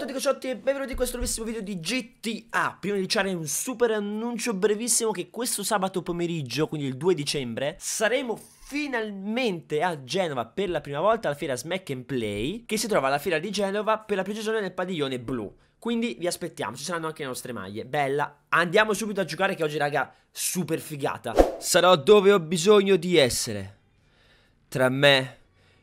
tutti cacciotti e benvenuti in questo nuovissimo video di GTA Prima di iniziare un super annuncio brevissimo che questo sabato pomeriggio, quindi il 2 dicembre Saremo finalmente a Genova per la prima volta alla fiera Smack and Play Che si trova alla fiera di Genova per la precisione nel padiglione blu quindi vi aspettiamo, ci saranno anche le nostre maglie, bella Andiamo subito a giocare che oggi raga, super figata Sarò dove ho bisogno di essere Tra me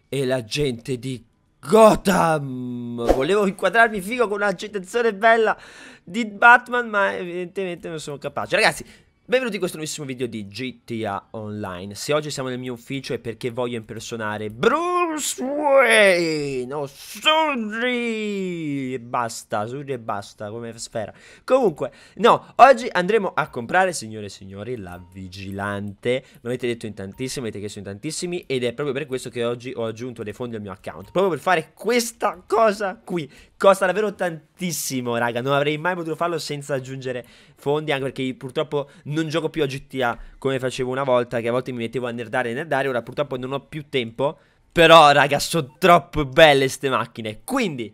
e la gente di Gotham! Volevo inquadrarmi figo con un'accettazione bella di Batman, ma evidentemente non sono capace. Ragazzi, Benvenuti in questo nuovissimo video di GTA Online Se oggi siamo nel mio ufficio è perché voglio impersonare Bruce Wayne No, oh, Surrey E basta, Surrey e basta come sfera Comunque, no, oggi andremo a comprare, signore e signori, la vigilante Me l'avete detto in tantissimi, avete chiesto in tantissimi Ed è proprio per questo che oggi ho aggiunto dei fondi al mio account Proprio per fare questa cosa qui Costa davvero tantissimo, raga Non avrei mai potuto farlo senza aggiungere fondi Anche perché purtroppo non gioco più a GTA come facevo una volta, che a volte mi mettevo a nerdare e nerdare, ora purtroppo non ho più tempo. Però, raga, sono troppo belle ste macchine. Quindi,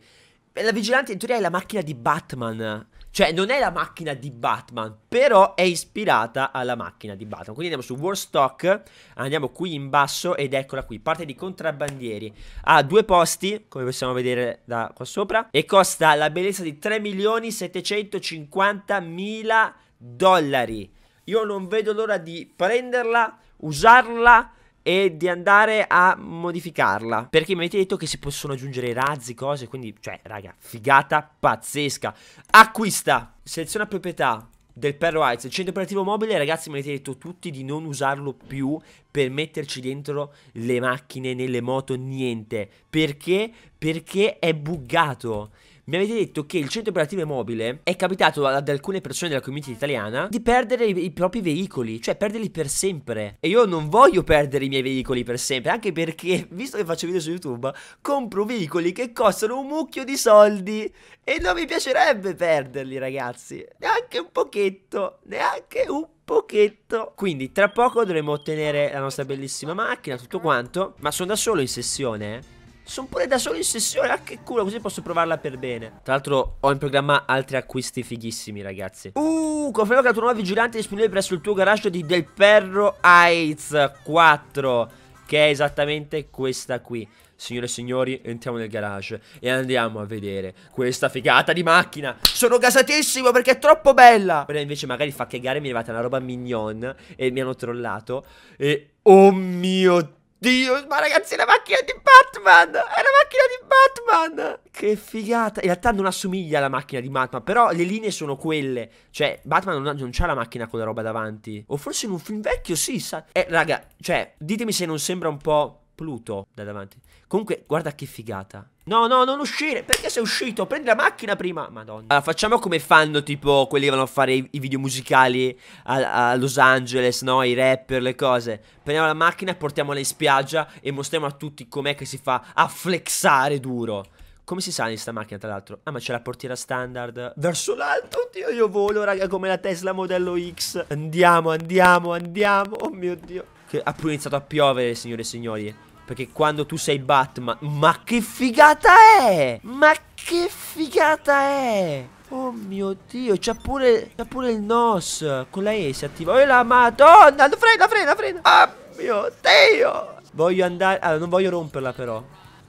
la vigilante in teoria è la macchina di Batman. Cioè, non è la macchina di Batman, però è ispirata alla macchina di Batman. Quindi andiamo su Warstock, andiamo qui in basso ed eccola qui, parte di contrabbandieri. Ha due posti, come possiamo vedere da qua sopra, e costa la bellezza di 3.750.000 dollari. Io non vedo l'ora di prenderla, usarla e di andare a modificarla. Perché mi avete detto che si possono aggiungere razzi, cose, quindi, cioè, raga, figata pazzesca. Acquista, seleziona proprietà, del Perro Heights, il centro operativo mobile, ragazzi, mi avete detto tutti di non usarlo più per metterci dentro le macchine, nelle moto, niente. Perché? Perché è buggato mi avete detto che il centro operativo mobile è capitato ad alcune persone della community italiana di perdere i, i propri veicoli, cioè perderli per sempre. E io non voglio perdere i miei veicoli per sempre, anche perché, visto che faccio video su YouTube, compro veicoli che costano un mucchio di soldi e non mi piacerebbe perderli, ragazzi. Neanche un pochetto, neanche un pochetto. Quindi tra poco dovremo ottenere la nostra bellissima macchina, tutto quanto. Ma sono da solo in sessione, eh. Sono pure da solo in sessione, ah che culo, così posso provarla per bene. Tra l'altro ho in programma altri acquisti fighissimi, ragazzi. Uh, confermo che la tua nuova vigilante è disponibile presso il tuo garage di Del Perro Heights 4, che è esattamente questa qui. Signore e signori, entriamo nel garage e andiamo a vedere questa figata di macchina. Sono gasatissimo perché è troppo bella. Però invece magari fa cagare, mi è arrivata una roba mignon e mi hanno trollato. E oh mio Dio. Dio, ma ragazzi, è la macchina di Batman! È la macchina di Batman! Che figata! In realtà non assomiglia alla macchina di Batman, però le linee sono quelle. Cioè, Batman non, ha, non c'ha la macchina con la roba davanti. O forse in un film vecchio, sì, sa. Eh, raga, cioè, ditemi se non sembra un po' Pluto da davanti. Comunque, guarda che figata. No, no, non uscire. Perché sei uscito? Prendi la macchina prima. Madonna. Allora, facciamo come fanno, tipo, quelli che vanno a fare i, i video musicali a, a, Los Angeles, no? I rapper, le cose. Prendiamo la macchina, portiamola in spiaggia e mostriamo a tutti com'è che si fa a flexare duro. Come si sale in sta macchina, tra l'altro? Ah, ma c'è la portiera standard. Verso l'alto, oddio, io volo, raga, come la Tesla modello X. Andiamo, andiamo, andiamo. Oh mio Dio. Che ha pure iniziato a piovere, signore e signori. Perché quando tu sei Batman... Ma che figata è! Ma che figata è! Oh mio Dio, c'è pure, pure, il NOS. Con la E si attiva. Oh la madonna, frena, frena, frena. Oh mio Dio. Voglio andare... Allora non voglio romperla però.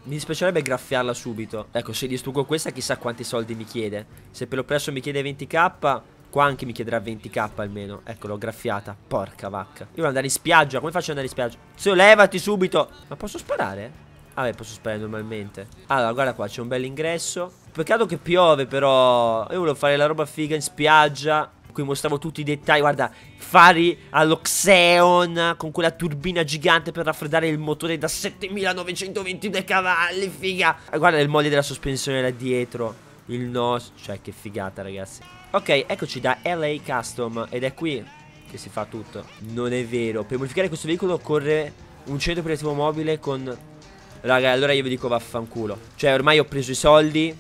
Mi dispiacerebbe graffiarla subito. Ecco, se distruggo questa chissà quanti soldi mi chiede. Se per lo presso mi chiede 20k... Qua anche mi chiederà 20k almeno. Eccolo, l'ho graffiata. Porca vacca. Io voglio andare in spiaggia. Come faccio ad andare in spiaggia? Zio, levati subito. Ma posso sparare? Ah beh, posso sparare normalmente. Allora, guarda qua, c'è un bel ingresso. Peccato che piove, però. Io volevo fare la roba figa in spiaggia. Qui mostravo tutti i dettagli. Guarda, fari all'Oxeon con quella turbina gigante per raffreddare il motore da 7922 cavalli, figa. Guarda il molle della sospensione là dietro il nostro. cioè che figata ragazzi Ok, eccoci da LA Custom ed è qui che si fa tutto Non è vero, per modificare questo veicolo occorre un centro operativo mobile con... Raga, allora io vi dico vaffanculo Cioè ormai ho preso i soldi,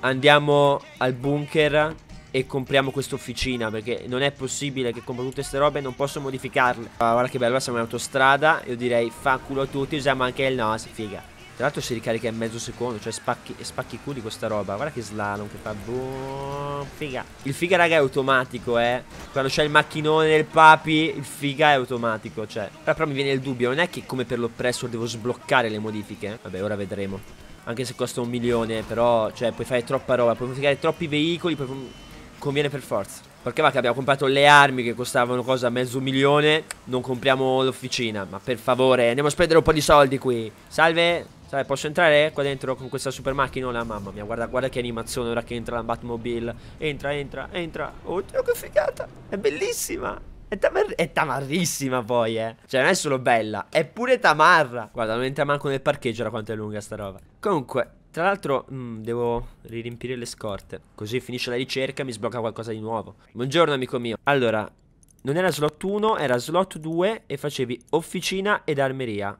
andiamo al bunker e compriamo questa officina perché non è possibile che compro tutte queste robe e non posso modificarle ah, Guarda che bello, siamo in autostrada, io direi fa culo a tutti, usiamo anche il nostro, figa tra l'altro si ricarica in mezzo secondo, cioè spacchi, spacchi i culi questa roba. Guarda che slalom che fa. Boom, figa. Il figa, raga, è automatico, eh. Quando c'è il macchinone del papi, il figa è automatico, cioè. Però, però mi viene il dubbio, non è che come per l'oppressor devo sbloccare le modifiche? Vabbè, ora vedremo. Anche se costa un milione, però, cioè, puoi fare troppa roba, puoi modificare troppi veicoli, puoi... conviene per forza. Perché va che abbiamo comprato le armi che costavano cosa mezzo milione, non compriamo l'officina. Ma per favore, andiamo a spendere un po' di soldi qui. Salve! Sai, posso entrare qua dentro con questa super macchina? macchinola? Mamma mia, guarda, guarda che animazione ora che entra la Batmobile. Entra, entra, entra. Oddio, che figata! È bellissima! È, tamar è, tamarrissima poi, eh. Cioè, non è solo bella, è pure tamarra. Guarda, non entra manco nel parcheggio da quanto è lunga sta roba. Comunque, tra l'altro, mm, devo riempire le scorte. Così finisce la ricerca e mi sblocca qualcosa di nuovo. Buongiorno, amico mio. Allora, non era slot 1, era slot 2 e facevi officina ed armeria.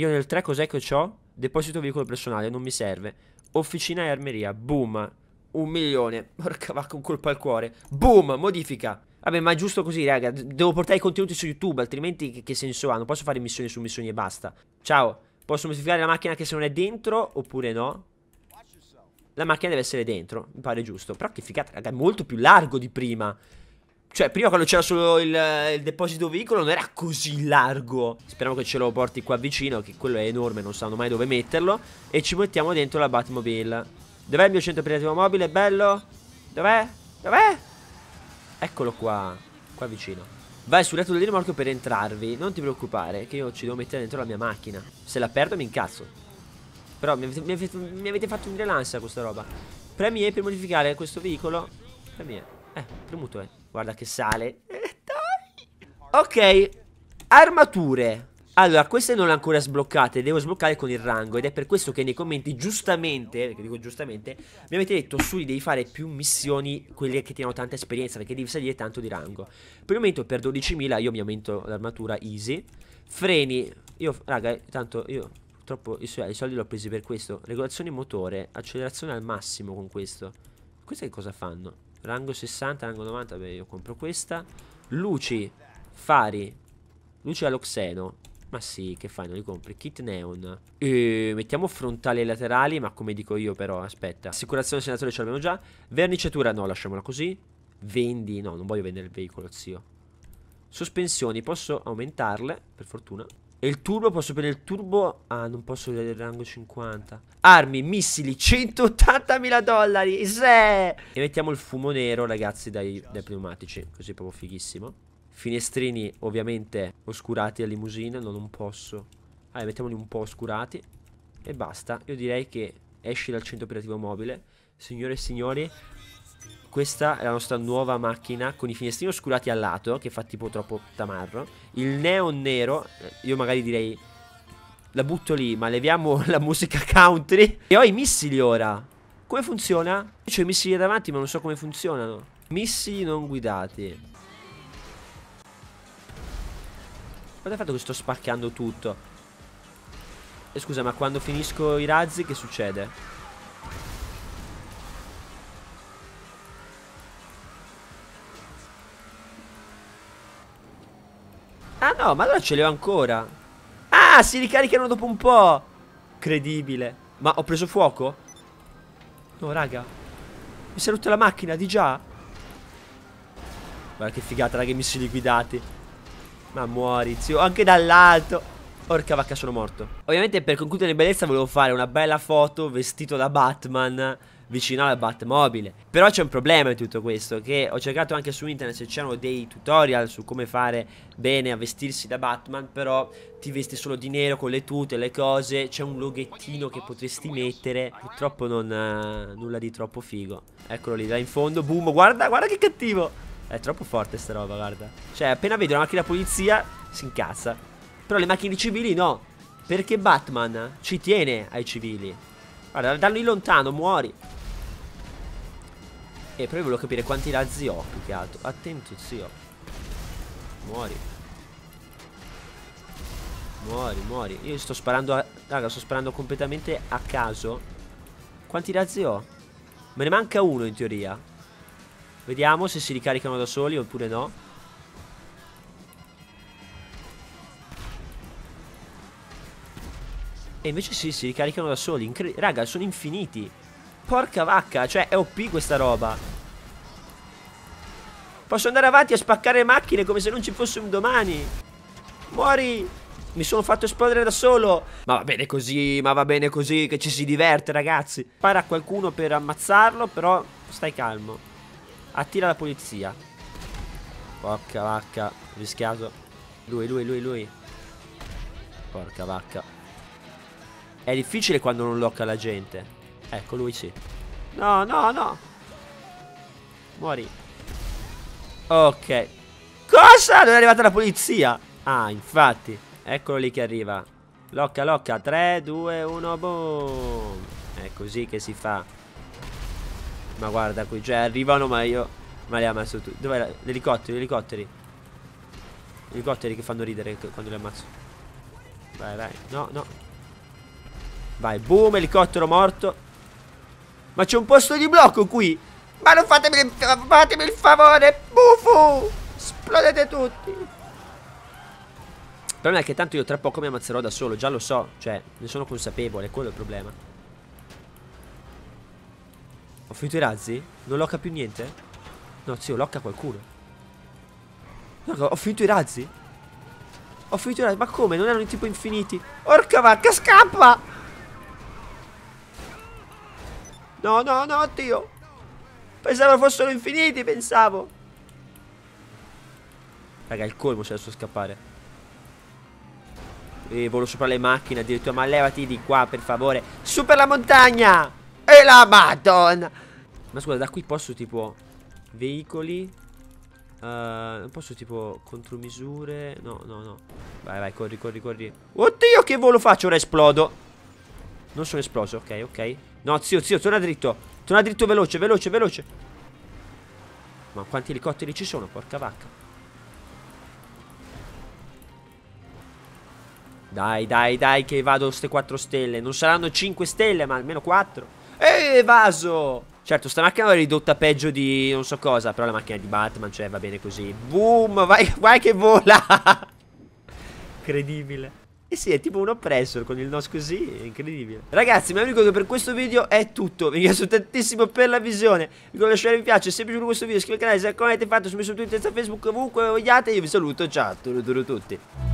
Io nel 3 cos'è che ho? Deposito veicolo personale, non mi serve. Officina e armeria, boom. Un milione, porca vacca, con colpo al cuore. Boom, modifica. Vabbè, ma è giusto così, raga. Devo portare i contenuti su YouTube, altrimenti che, che senso ha? Non posso fare missioni su missioni e basta. Ciao. Posso modificare la macchina che se non è dentro oppure no? La macchina deve essere dentro, mi pare giusto. Però che figata, raga, è molto più largo di prima. Cioè, prima quando c'era solo il, il, deposito veicolo non era così largo. Speriamo che ce lo porti qua vicino, che quello è enorme, non sanno mai dove metterlo. E ci mettiamo dentro la Batmobile. Dov'è il mio centro operativo mobile? Bello? Dov'è? Dov'è? Eccolo qua, qua vicino. Vai sul letto del rimorchio per entrarvi. Non ti preoccupare, che io ci devo mettere dentro la mia macchina. Se la perdo mi incazzo. Però mi avete, mi avete, mi avete fatto venire l'ansia questa roba. Premi E per modificare questo veicolo. Premi E. Eh, premuto E. Guarda che sale. Eh, dai. Ok, armature. Allora, queste non le ho ancora sbloccate, devo sbloccare con il rango ed è per questo che nei commenti giustamente, perché dico giustamente, mi avete detto Sui devi fare più missioni, quelle che ti hanno tanta esperienza, perché devi salire tanto di rango. Per il momento per 12.000 io mi aumento l'armatura easy. Freni, io, raga, tanto io purtroppo i, i soldi li ho presi per questo. Regolazione motore, accelerazione al massimo con questo. Queste che cosa fanno? Rango 60, rango 90, beh io compro questa. Luci, fari, luci allo xeno. Ma sì, che fai, non li compri? Kit neon. E mettiamo frontali e laterali, ma come dico io però, aspetta. Assicurazione senatore ce l'abbiamo già. Verniciatura no, lasciamola così. Vendi, no, non voglio vendere il veicolo, zio. Sospensioni, posso aumentarle, per fortuna. E il turbo, posso prendere il turbo? Ah, non posso vedere il rango 50. Armi, missili, 180.000 dollari, se! E mettiamo il fumo nero, ragazzi, dai, dai pneumatici. Così è proprio fighissimo. Finestrini, ovviamente, oscurati a limousine. no, non posso. Allora, mettiamoli un po' oscurati. E basta, io direi che esci dal centro operativo mobile. Signore e signori, questa è la nostra nuova macchina con i finestrini oscurati al lato, che fa tipo troppo tamarro. Il neon nero, eh, io magari direi la butto lì, ma leviamo la musica country. E ho i missili ora. Come funziona? Io ho i missili davanti, ma non so come funzionano. Missili non guidati. Guarda il fatto che sto spaccando tutto. E scusa, ma quando finisco i razzi che succede? Ah no, ma allora ce le ho ancora. Ah, si ricaricano dopo un po'. Credibile. Ma ho preso fuoco? No, raga. Mi si è rotta la macchina, di già. Guarda che figata, raga, i missili liquidati Ma muori, zio. Anche dall'alto. Orca vacca sono morto Ovviamente per concludere in bellezza volevo fare una bella foto vestito da Batman vicino alla Batmobile. Però c'è un problema in tutto questo, che ho cercato anche su internet se c'erano dei tutorial su come fare bene a vestirsi da Batman, però ti vesti solo di nero con le tute, le cose, c'è un loghettino che potresti mettere, purtroppo non ha eh, nulla di troppo figo. Eccolo lì, là in fondo, boom, guarda, guarda che cattivo! È troppo forte sta roba, guarda. Cioè, appena vedo la macchina polizia, si incazza. Però le macchine civili no, perché Batman ci tiene ai civili. Guarda, da lì lontano, muori. E poi volevo capire quanti razzi ho più che altro. Attento zio. Muori. Muori, muori. Io sto sparando a... Raga, sto sparando completamente a caso. Quanti razzi ho? Me ne manca uno in teoria. Vediamo se si ricaricano da soli oppure no. E invece sì, si ricaricano da soli. Incre Raga, sono infiniti. Porca vacca, cioè è OP questa roba. Posso andare avanti a spaccare macchine come se non ci fosse un domani. Muori! Mi sono fatto esplodere da solo. Ma va bene così, ma va bene così, che ci si diverte, ragazzi. Para qualcuno per ammazzarlo, però stai calmo. Attira la polizia. Porca vacca, rischiato. Lui, lui, lui, lui. Porca vacca. È difficile quando non locca la gente. Ecco, lui sì. No, no, no. Muori. Ok. Cosa? Non è arrivata la polizia? Ah, infatti. Eccolo lì che arriva. Locca, locca. 3, 2, 1, boom. È così che si fa. Ma guarda qui, cioè arrivano ma io... Ma li ammazzo tutti. Dov'è? l'elicottero? elicotteri, gli elicotteri che fanno ridere quando li ammazzo. Vai, vai. No, no. Vai, boom, elicottero morto. Ma c'è un posto di blocco qui. Ma non fatemi, fatemi il favore, bufu! Esplodete tutti! Il problema è che tanto io tra poco mi ammazzerò da solo, già lo so, cioè, ne sono consapevole, quello è il problema. Ho finito i razzi? Non locca più niente? No, zio, locca qualcuno. No, ho finito i razzi? Ho finito i razzi, ma come? Non erano in tipo infiniti? Orca vacca, scappa! No, no, no, Dio! Pensavo fossero infiniti, pensavo. Raga, il colmo c'è adesso scappare. E volo sopra le macchine addirittura. Ma levati di qua, per favore. Su per la montagna! E la madonna! Ma scusa, da qui posso tipo... Veicoli... Uh, posso tipo contromisure No, no, no Vai, vai, corri, corri, corri Oddio che volo faccio, ora esplodo Non sono esploso, ok, ok No, zio, zio, torna dritto Torna dritto veloce, veloce, veloce. Ma quanti elicotteri ci sono, porca vacca. Dai, dai, dai, che vado queste 4 stelle. Non saranno 5 stelle, ma almeno 4. Eeeh, vaso! Certo, sta macchina è ridotta peggio di non so cosa, però la macchina di Batman, cioè, va bene così. Boom, vai, vai che vola! Incredibile. E sì, è tipo un oppressor con il nos così, è incredibile. Ragazzi, mi vi ricordo che per questo video è tutto. Vi ringrazio tantissimo per la visione. Vi ricordo lasciare un piace, se vi piace questo video iscrivetevi al canale, se ancora l'avete fatto, su messo su Twitter, su Facebook, ovunque vogliate. Io vi saluto, ciao a tutti.